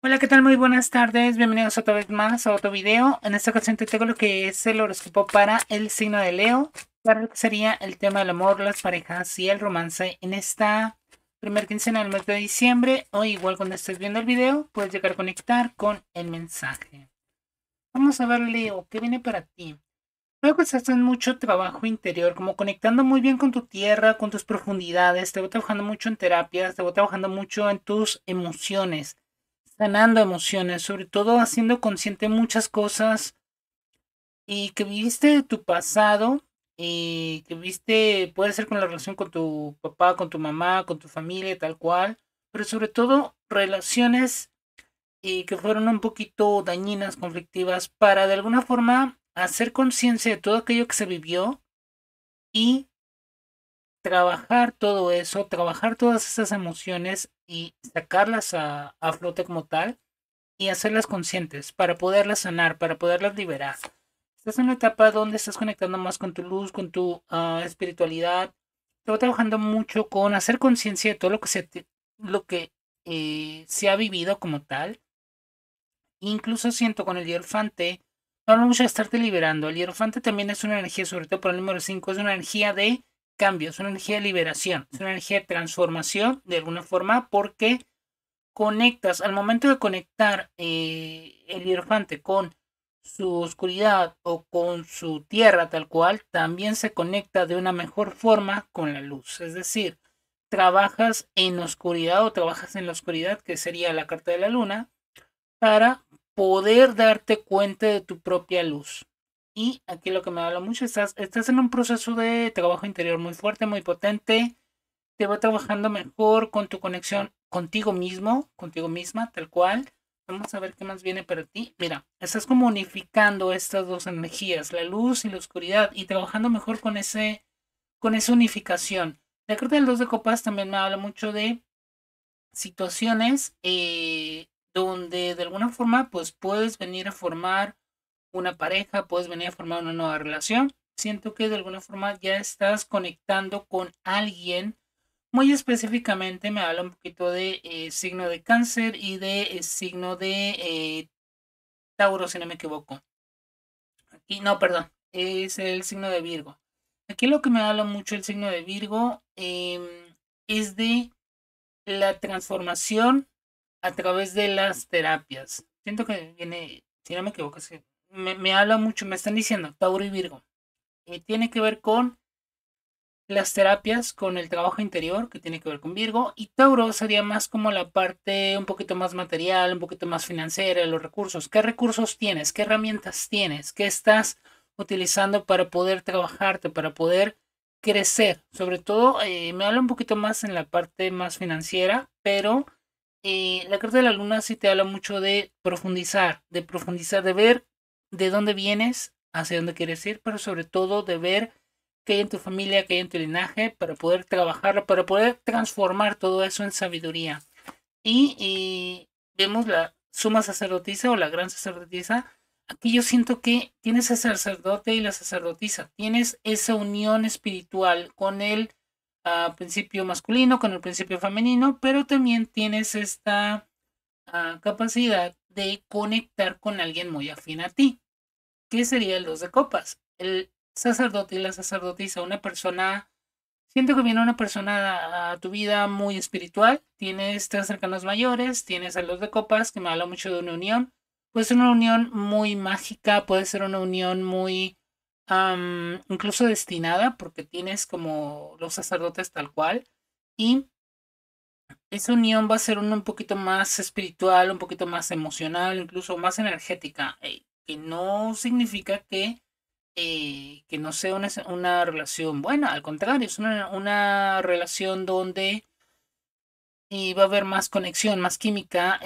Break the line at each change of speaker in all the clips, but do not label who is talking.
Hola, ¿qué tal? Muy buenas tardes. Bienvenidos otra vez más a otro video. En esta ocasión te tengo lo que es el horóscopo para el signo de Leo, para lo que sería el tema del amor, las parejas y el romance en esta primer quincena del mes de diciembre o igual cuando estés viendo el video puedes llegar a conectar con el mensaje. Vamos a ver Leo, ¿qué viene para ti? Veo que estás en mucho trabajo interior, como conectando muy bien con tu tierra, con tus profundidades, te voy trabajando mucho en terapias, te voy trabajando mucho en tus emociones ganando emociones, sobre todo haciendo consciente muchas cosas y que viviste de tu pasado y que viste, puede ser con la relación con tu papá, con tu mamá, con tu familia, tal cual, pero sobre todo relaciones y que fueron un poquito dañinas, conflictivas, para de alguna forma hacer conciencia de todo aquello que se vivió y trabajar todo eso, trabajar todas esas emociones y sacarlas a, flote como tal y hacerlas conscientes para poderlas sanar, para poderlas liberar. Estás en una etapa donde estás conectando más con tu luz, con tu ah, espiritualidad. Estoy trabajando mucho con hacer conciencia de todo lo que se, lo que, eh, se ha vivido como tal. Incluso siento con el hierofante, no vamos a estarte liberando. El hierofante también es una energía, sobre todo por el número 5, es una energía de cambio, es una energía de liberación, es una energía de transformación de alguna forma porque conectas, al momento de conectar eh, el hierofante con su oscuridad o con su tierra tal cual, también se conecta de una mejor forma con la luz. Es decir, trabajas en oscuridad o trabajas en la oscuridad, que sería la carta de la luna, para poder darte cuenta de tu propia luz. Y aquí lo que me habla mucho, estás, estás en un proceso de trabajo interior muy fuerte, muy potente. Te va trabajando mejor con tu conexión contigo mismo, contigo misma, tal cual. Vamos a ver qué más viene para ti. Mira, estás como unificando estas dos energías, la luz y la oscuridad, y trabajando mejor con, ese, con esa unificación. La carta del 2 de copas también me habla mucho de situaciones eh, donde de alguna forma pues puedes venir a formar una pareja, puedes venir a formar una nueva relación. Siento que de alguna forma ya estás conectando con alguien. Muy específicamente me habla un poquito de eh, signo de cáncer y de eh, signo de eh, Tauro, si no me equivoco. Aquí, no, perdón, es el signo de Virgo. Aquí lo que me habla mucho el signo de Virgo em, es de la transformación a través de las terapias. Siento que viene, si no me equivoco, me, habla mucho, me están diciendo, Tauro y Virgo. Eh, tiene que ver con las terapias, con el trabajo interior, que tiene que ver con Virgo. Y Tauro sería más como la parte un poquito más material, un poquito más financiera, los recursos. ¿Qué recursos tienes? ¿Qué herramientas tienes? ¿Qué estás utilizando para poder trabajarte, para poder crecer? Sobre todo, eh, me habla un poquito más en la parte más financiera, pero... Eh, la carta de la luna sí te habla mucho de profundizar, de profundizar, de ver de dónde vienes, hacia dónde quieres ir, pero sobre todo de ver qué hay en tu familia, qué hay en tu linaje, para poder trabajar, para poder transformar todo eso en sabiduría. Y, vemos la suma sacerdotisa o la gran sacerdotisa. Aquí yo siento que tienes el sacerdote y la sacerdotisa, tienes esa unión espiritual con el ah, principio masculino, con el principio femenino, pero también tienes esta ah, capacidad de conectar con alguien muy afín a ti. ¿Qué sería el dos de copas? El sacerdote y la sacerdotisa, una persona, siento que viene una persona a tu vida muy espiritual, tienes tres cercanos mayores, tienes a dos de copas, que me habla mucho de una unión, puede ser una unión muy mágica, puede ser una unión muy incluso destinada, porque tienes como los sacerdotes tal cual, y esa unión va a ser una un poquito más espiritual, un poquito más emocional, incluso más energética, eh, que no significa que, eh, que no sea una, relación buena, al contrario, es una, relación donde eh, va a haber más conexión, más química.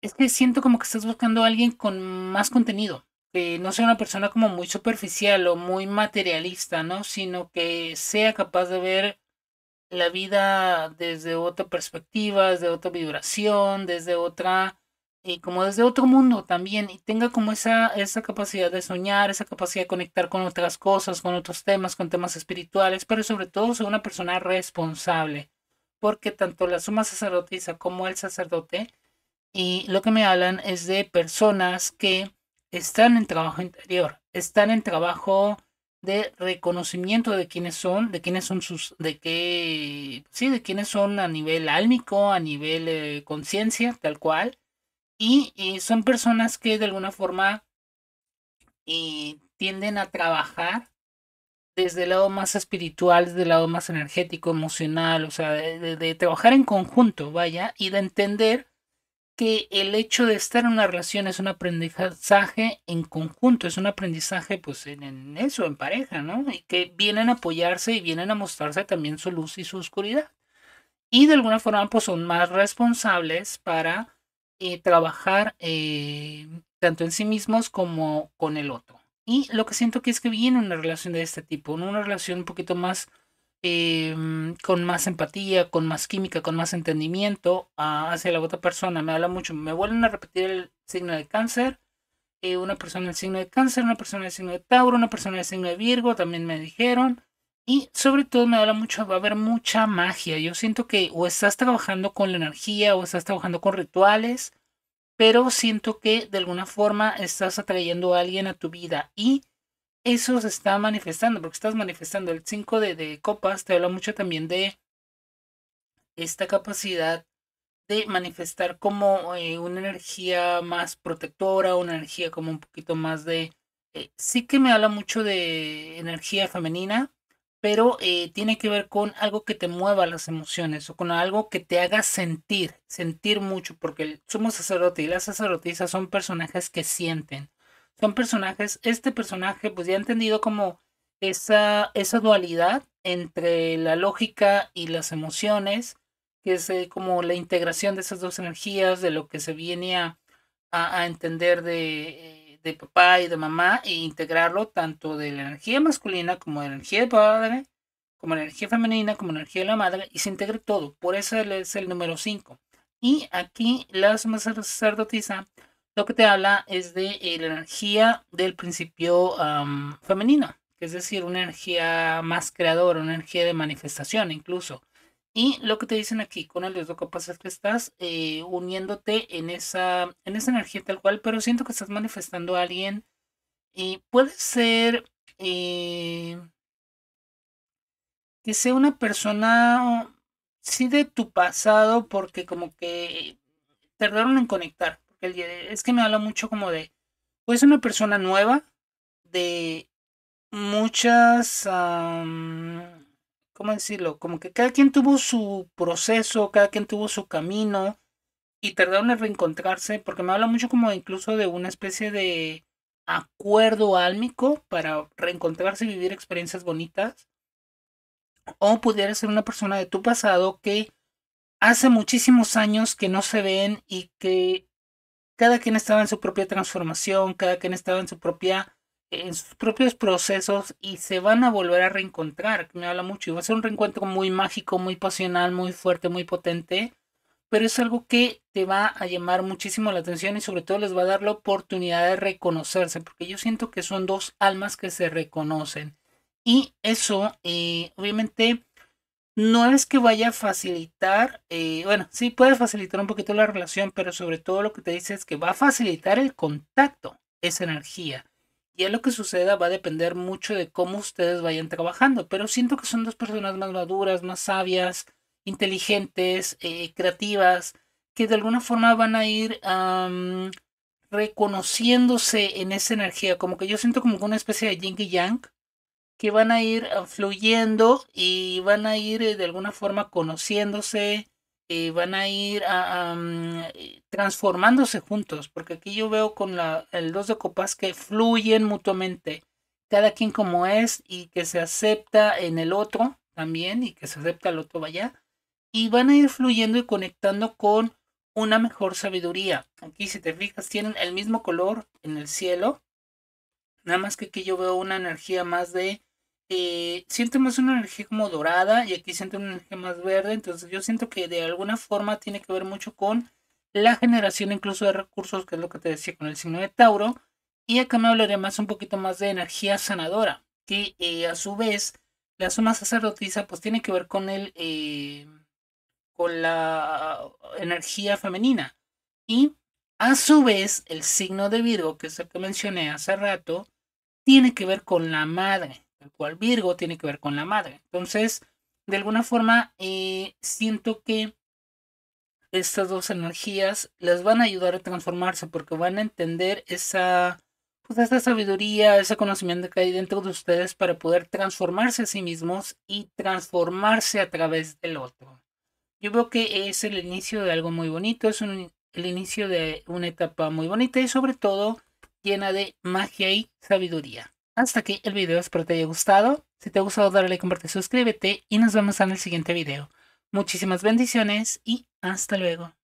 es que siento como que estás buscando a alguien con más contenido, que no sea una persona como muy superficial o muy materialista, ¿no? Sino que sea capaz de ver la vida desde otra perspectiva, desde otra vibración, desde otra, y eh, como desde otro mundo también, y tenga como esa, esa capacidad de soñar, esa capacidad de conectar con otras cosas, con otros temas, con temas espirituales, pero sobre todo ser una persona responsable, porque tanto la suma sacerdotisa como el sacerdote, y lo que me hablan es de personas que están en trabajo interior, están en trabajo de reconocimiento de quiénes son, de quiénes son sus, de qué, sí, de quiénes son a nivel álmico, a nivel eh, conciencia, tal cual. Y, son personas que de alguna forma eh, tienden a trabajar desde el lado más espiritual, desde el lado más energético, emocional, o sea, de trabajar en conjunto, vaya, y de entender que el hecho de estar en una relación es un aprendizaje en conjunto, es un aprendizaje pues en, eso, en pareja, ¿no? Y que vienen a apoyarse y vienen a mostrarse también su luz y su oscuridad. Y de alguna forma pues son más responsables para eh, trabajar eh, tanto en sí mismos como con el otro. Y lo que siento que es que viene una relación de este tipo, una relación un poquito más Em, con más empatía, con más química, con más entendimiento hacia la otra persona. Me habla mucho. Me vuelven a repetir el signo de cáncer. Eh, una persona el signo de cáncer, una persona el signo de Tauro, una persona el signo de Virgo, también me dijeron. Y sobre todo me habla mucho, va a haber mucha magia. Yo siento que o estás trabajando con la energía o estás trabajando con rituales, pero siento que de alguna forma estás atrayendo a alguien a tu vida y eso se está manifestando, porque estás manifestando el 5 de, copas, te habla mucho también de esta capacidad de manifestar como eh, una energía más protectora, una energía como un poquito más de... Eh, sí que me habla mucho de energía femenina, pero eh, tiene que ver con algo que te mueva las emociones o con algo que te haga sentir, sentir mucho, porque somos sacerdote y las sacerdotisas son personajes que sienten son personajes, este personaje pues ya ha entendido como esa, esa dualidad entre la lógica y las emociones, que es eh, como la integración de esas dos energías, de lo que se viene a, entender eh, de, papá y de mamá, e integrarlo tanto de la energía masculina como de la energía de padre, como la energía femenina, como la energía de la madre, y se integra todo. Por eso es el número 5. Y aquí la sacerdotisa lo que te habla es de eh, la energía del principio femenino, femenino, es decir, una energía más creadora, una energía de manifestación incluso. Y lo que te dicen aquí con el dios, lo que es que estás eh, uniéndote en esa, en esa energía tal cual, pero siento que estás manifestando a alguien y puede ser eh, que sea una persona, sí, de tu pasado, porque como que tardaron en conectar, es que me habla mucho como de, pues una persona nueva, de muchas, ¿cómo decirlo? Como que cada quien tuvo su proceso, cada quien tuvo su camino y tardaron en reencontrarse, porque me habla mucho como incluso de una especie de acuerdo álmico para reencontrarse y vivir experiencias bonitas. O pudiera ser una persona de tu pasado que hace muchísimos años que no se ven y que cada quien estaba en su propia transformación, cada quien estaba en su propia en sus propios procesos y se van a volver a reencontrar, me habla mucho, y va a ser un reencuentro muy mágico, muy pasional, muy fuerte, muy potente, pero es algo que te va a llamar muchísimo la atención y sobre todo les va a dar la oportunidad de reconocerse, porque yo siento que son dos almas que se reconocen. Y eso, eh, obviamente, no es que vaya a facilitar, eh, bueno, sí puede facilitar un poquito la relación, pero sobre todo lo que te dice es que va a facilitar el contacto, esa energía. Y a lo que suceda va a depender mucho de cómo ustedes vayan trabajando, pero siento que son dos personas más maduras, más sabias, inteligentes, eh, creativas, que de alguna forma van a ir reconociéndose en esa energía, como que yo siento como una especie de yin y yang, que van a ir ah, fluyendo y van a ir eh, de alguna forma conociéndose, y eh, van a ir ah, eh, transformándose juntos, porque aquí yo veo con la, el 2 de copas que fluyen mutuamente, cada quien como es y que se acepta en el otro también y que se acepta el otro vaya, y van a ir fluyendo y conectando con una mejor sabiduría. Aquí si te fijas tienen el mismo color en el cielo, nada más que aquí yo veo una energía más de eh, siento más una energía como dorada y aquí siento una energía más verde. Entonces yo siento que de alguna forma tiene que ver mucho con la generación incluso de recursos, que es lo que te decía con el signo de Tauro. Y acá me hablaré más un poquito más de energía sanadora, que eh, a su vez la suma sacerdotisa pues tiene que ver con el... Eh, con la energía femenina. Y a su vez, el signo de Virgo, que es el que mencioné hace rato, tiene que ver con la madre el cual Virgo tiene que ver con la madre. Entonces, de alguna forma, eh, siento que estas dos energías las van a ayudar a transformarse porque van a entender pues, esa, sabiduría, ese conocimiento que hay dentro de ustedes para poder transformarse a sí mismos y transformarse a través del otro. Yo veo que es el inicio de algo muy bonito, es el inicio de una etapa muy bonita y sobre todo llena de magia y sabiduría. Hasta aquí el video, espero te haya gustado. Si te ha gustado dale like, comparte, suscríbete y nos vemos en el siguiente video. Muchísimas bendiciones y hasta luego.